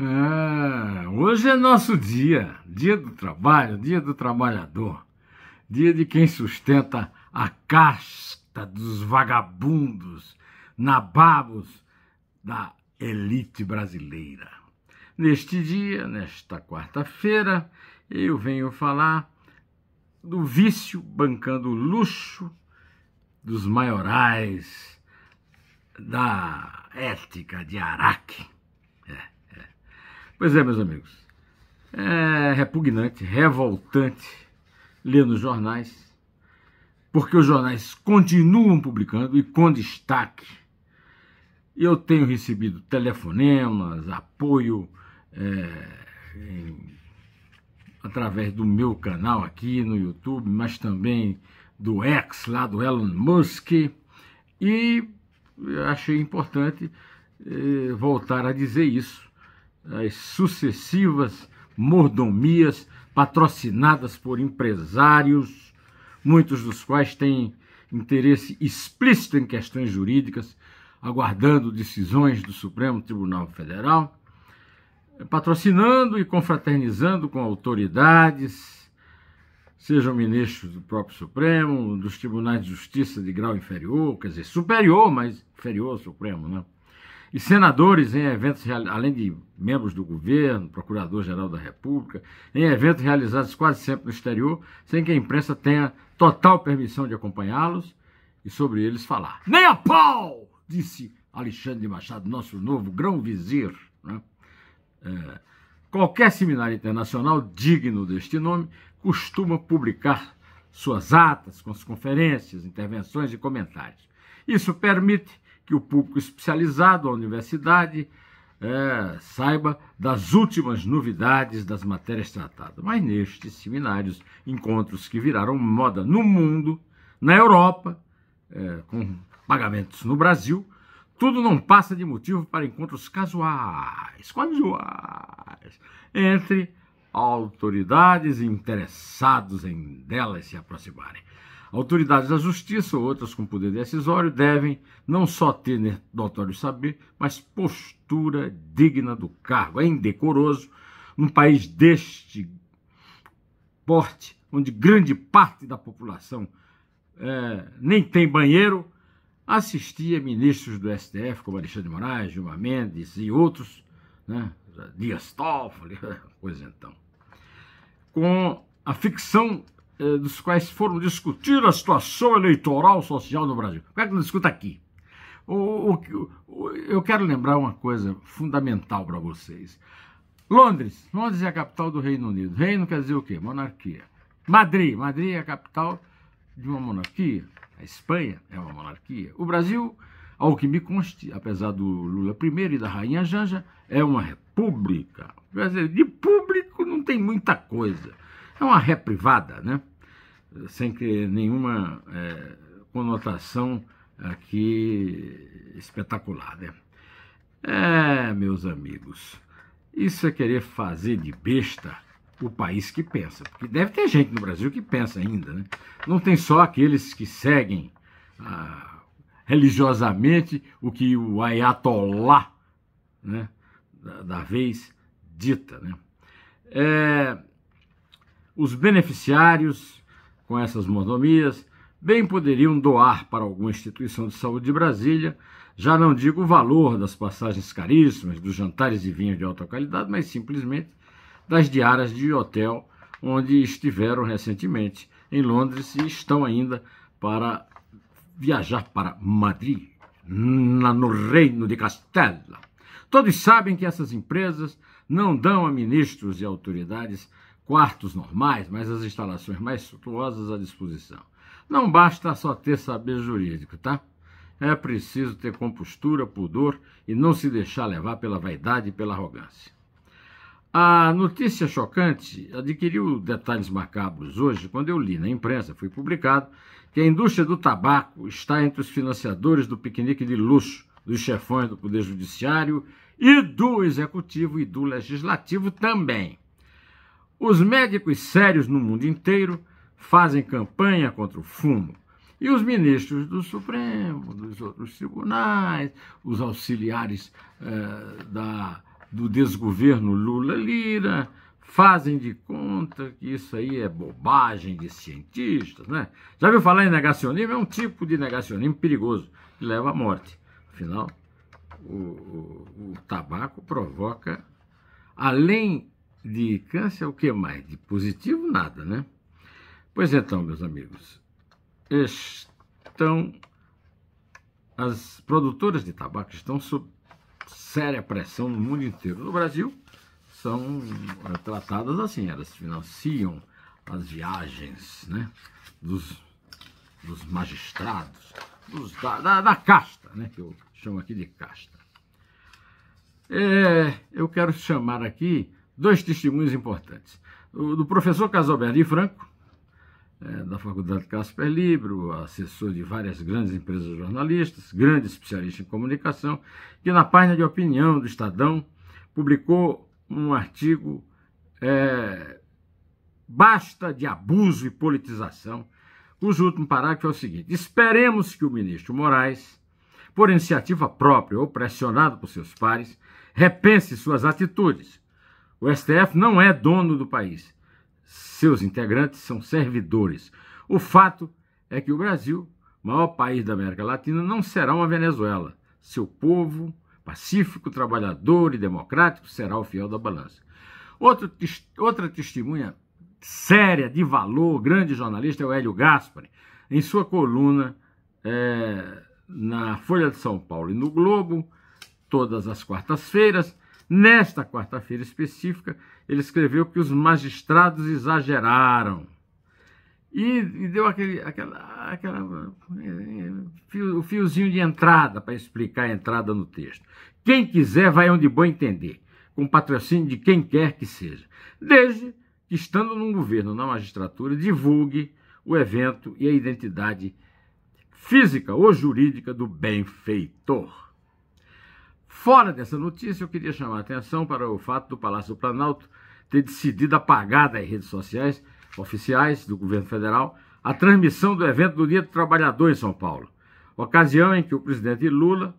Ah, hoje é nosso dia, dia do trabalho, dia do trabalhador, dia de quem sustenta a casta dos vagabundos, nababos da elite brasileira. Neste dia, nesta quarta-feira, eu venho falar do vício bancando o luxo dos maiorais da ética de Araque. É. Pois é, meus amigos. É repugnante, revoltante ler nos jornais, porque os jornais continuam publicando e com destaque. Eu tenho recebido telefonemas, apoio é, em, através do meu canal aqui no YouTube, mas também do ex lá do Elon Musk. E achei importante é, voltar a dizer isso as sucessivas mordomias patrocinadas por empresários, muitos dos quais têm interesse explícito em questões jurídicas, aguardando decisões do Supremo Tribunal Federal, patrocinando e confraternizando com autoridades, sejam ministros do próprio Supremo, dos tribunais de justiça de grau inferior, quer dizer, superior, mas inferior ao Supremo, né? e senadores em eventos, além de membros do governo, procurador-geral da República, em eventos realizados quase sempre no exterior, sem que a imprensa tenha total permissão de acompanhá-los e sobre eles falar. Nem a pau! disse Alexandre de Machado, nosso novo grão-vizir. Né? É, qualquer seminário internacional digno deste nome costuma publicar suas atas com as conferências, intervenções e comentários. Isso permite que o público especializado, a universidade, é, saiba das últimas novidades das matérias tratadas. Mas nestes seminários, encontros que viraram moda no mundo, na Europa, é, com pagamentos no Brasil, tudo não passa de motivo para encontros casuais, casuais, entre autoridades interessados em delas se aproximarem. Autoridades da justiça ou outras com poder decisório devem não só ter notório saber, mas postura digna do cargo. É indecoroso num país deste porte, onde grande parte da população é, nem tem banheiro, assistia ministros do STF, como Alexandre de Moraes, Gilmar Mendes e outros, né, Dias Toffoli, coisa então, com a ficção eh, dos quais foram discutir a situação eleitoral social no Brasil. Como é que não discuta aqui? O, o, o, eu quero lembrar uma coisa fundamental para vocês. Londres. Londres é a capital do Reino Unido. Reino quer dizer o quê? Monarquia. Madrid. Madrid é a capital de uma monarquia. A Espanha é uma monarquia. O Brasil, ao que me conste, apesar do Lula I e da Rainha Janja, é uma república. Quer dizer, de público não tem muita coisa. É uma ré privada, né? sem que nenhuma é, conotação aqui espetacular, né? É, meus amigos, isso é querer fazer de besta o país que pensa, porque deve ter gente no Brasil que pensa ainda, né? Não tem só aqueles que seguem ah, religiosamente o que o Ayatollah, né, da, da vez dita, né? É, os beneficiários com essas mordomias, bem poderiam doar para alguma instituição de saúde de Brasília, já não digo o valor das passagens caríssimas, dos jantares e vinho de alta qualidade, mas simplesmente das diárias de hotel onde estiveram recentemente em Londres e estão ainda para viajar para Madrid, no Reino de Castela. Todos sabem que essas empresas não dão a ministros e autoridades quartos normais, mas as instalações mais suntuosas à disposição. Não basta só ter saber jurídico, tá? É preciso ter compostura, pudor e não se deixar levar pela vaidade e pela arrogância. A notícia chocante adquiriu detalhes macabros hoje quando eu li na imprensa, foi publicado, que a indústria do tabaco está entre os financiadores do piquenique de luxo dos chefões do Poder Judiciário e do Executivo e do Legislativo também. Os médicos sérios no mundo inteiro fazem campanha contra o fumo. E os ministros do Supremo, dos outros tribunais, os auxiliares eh, da, do desgoverno Lula-Lira, fazem de conta que isso aí é bobagem de cientistas, né? Já viu falar em negacionismo? É um tipo de negacionismo perigoso, que leva à morte. Afinal, o, o, o tabaco provoca, além de câncer, o que mais? De positivo, nada, né? Pois então, meus amigos, estão as produtoras de tabaco estão sob séria pressão no mundo inteiro. No Brasil, são eh, tratadas assim, elas financiam as viagens né, dos, dos magistrados, dos, da, da, da, casta, né, que eu chamo aqui de casta. É, eu quero chamar aqui dois testemunhos importantes. O do professor Casalberto Franco, é, da Faculdade Casper Libro, assessor de várias grandes empresas jornalistas, grande especialista em comunicação, que na página de opinião do Estadão publicou um artigo é, Basta de abuso e politização, cujo último parágrafo é o seguinte: Esperemos que o ministro Moraes, por iniciativa própria ou pressionado por seus pares, repense suas atitudes o STF não é dono do país. Seus integrantes são servidores. O fato é que o Brasil, maior país da América Latina, não será uma Venezuela. Seu povo, pacífico, trabalhador e democrático, será o fiel da balança. Outro, outra testemunha séria, de valor, grande jornalista é o Hélio Gaspari. Em sua coluna é, na Folha de São Paulo e no Globo, todas as quartas-feiras, Nesta quarta-feira específica, ele escreveu que os magistrados exageraram. E, e deu aquele, aquela, aquela, o fiozinho de entrada para explicar a entrada no texto. Quem quiser vai onde bom entender, com patrocínio de quem quer que seja. Desde que, estando num governo, na magistratura, divulgue o evento e a identidade física ou jurídica do benfeitor. Fora dessa notícia, eu queria chamar a atenção para o fato do Palácio do Planalto ter decidido apagar das redes sociais oficiais do governo federal a transmissão do evento do Dia do Trabalhador em São Paulo, ocasião em que o presidente Lula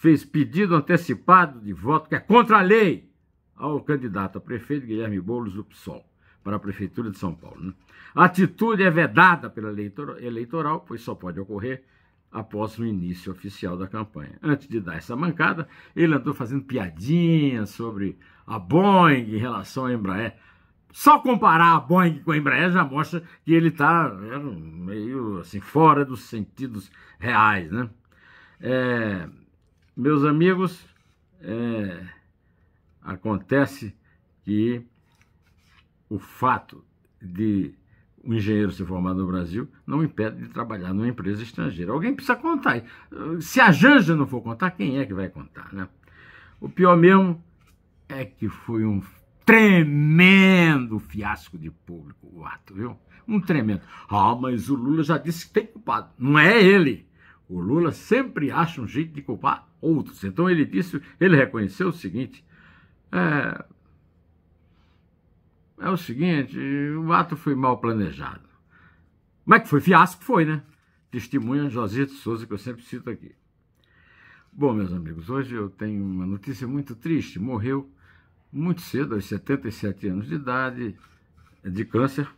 fez pedido antecipado de voto, que é contra a lei, ao candidato a prefeito Guilherme Boulos do PSOL, para a Prefeitura de São Paulo. Né? A atitude é vedada pela eleitoral, pois só pode ocorrer após o início oficial da campanha. Antes de dar essa mancada, ele andou fazendo piadinhas sobre a Boeing em relação à Embraer. Só comparar a Boeing com a Embraer já mostra que ele está é, meio assim fora dos sentidos reais, né? É, meus amigos, é, acontece que o fato de um engenheiro se formar no Brasil não impede de trabalhar numa empresa estrangeira. Alguém precisa contar. Se a Janja não for contar, quem é que vai contar, né? O pior mesmo é que foi um tremendo fiasco de público o ato, viu? Um tremendo. Ah, mas o Lula já disse que tem culpado. Não é ele. O Lula sempre acha um jeito de culpar outros. Então ele disse, ele reconheceu o seguinte: é, é o seguinte, o ato foi mal planejado. Mas que foi fiasco, foi, né? Testemunha José de Souza, que eu sempre cito aqui. Bom, meus amigos, hoje eu tenho uma notícia muito triste. Morreu muito cedo, aos 77 anos de idade, de câncer,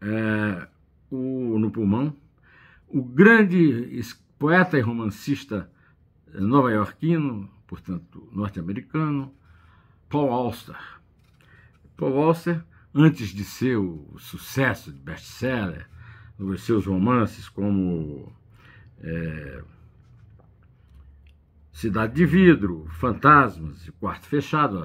é, o, no pulmão. O grande poeta e romancista é, nova-iorquino, portanto, norte-americano, Paul Auster Paul Walser, antes de seu sucesso de best-seller, nos seus romances como é, Cidade de Vidro, Fantasmas e Quarto Fechado,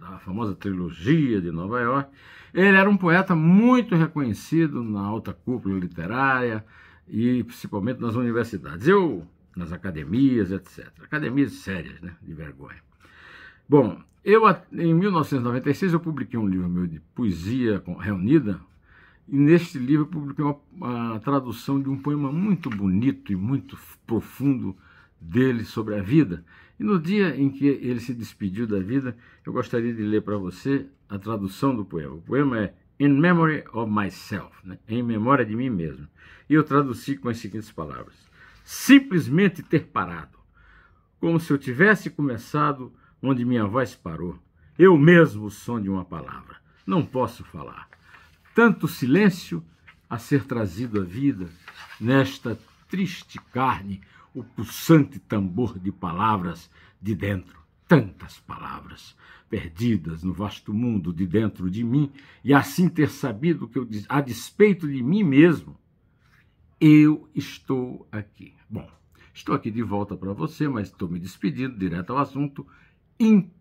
a, a famosa trilogia de Nova York, ele era um poeta muito reconhecido na alta cúpula literária e principalmente nas universidades. Eu nas academias, etc. Academias sérias, né? De vergonha. Bom, eu, em 1996, eu publiquei um livro meu de poesia reunida, e neste livro eu publiquei uma, a tradução de um poema muito bonito e muito profundo dele sobre a vida. E no dia em que ele se despediu da vida, eu gostaria de ler para você a tradução do poema. O poema é In Memory of Myself, né? em memória de mim mesmo. E eu traduzi com as seguintes palavras: simplesmente ter parado, como se eu tivesse começado onde minha voz parou. Eu mesmo o som de uma palavra. Não posso falar. Tanto silêncio a ser trazido à vida nesta triste carne, o pulsante tambor de palavras de dentro. Tantas palavras perdidas no vasto mundo de dentro de mim, e assim ter sabido que eu, a despeito de mim mesmo, eu estou aqui. Bom, estou aqui de volta para você, mas estou me despedindo direto ao assunto. em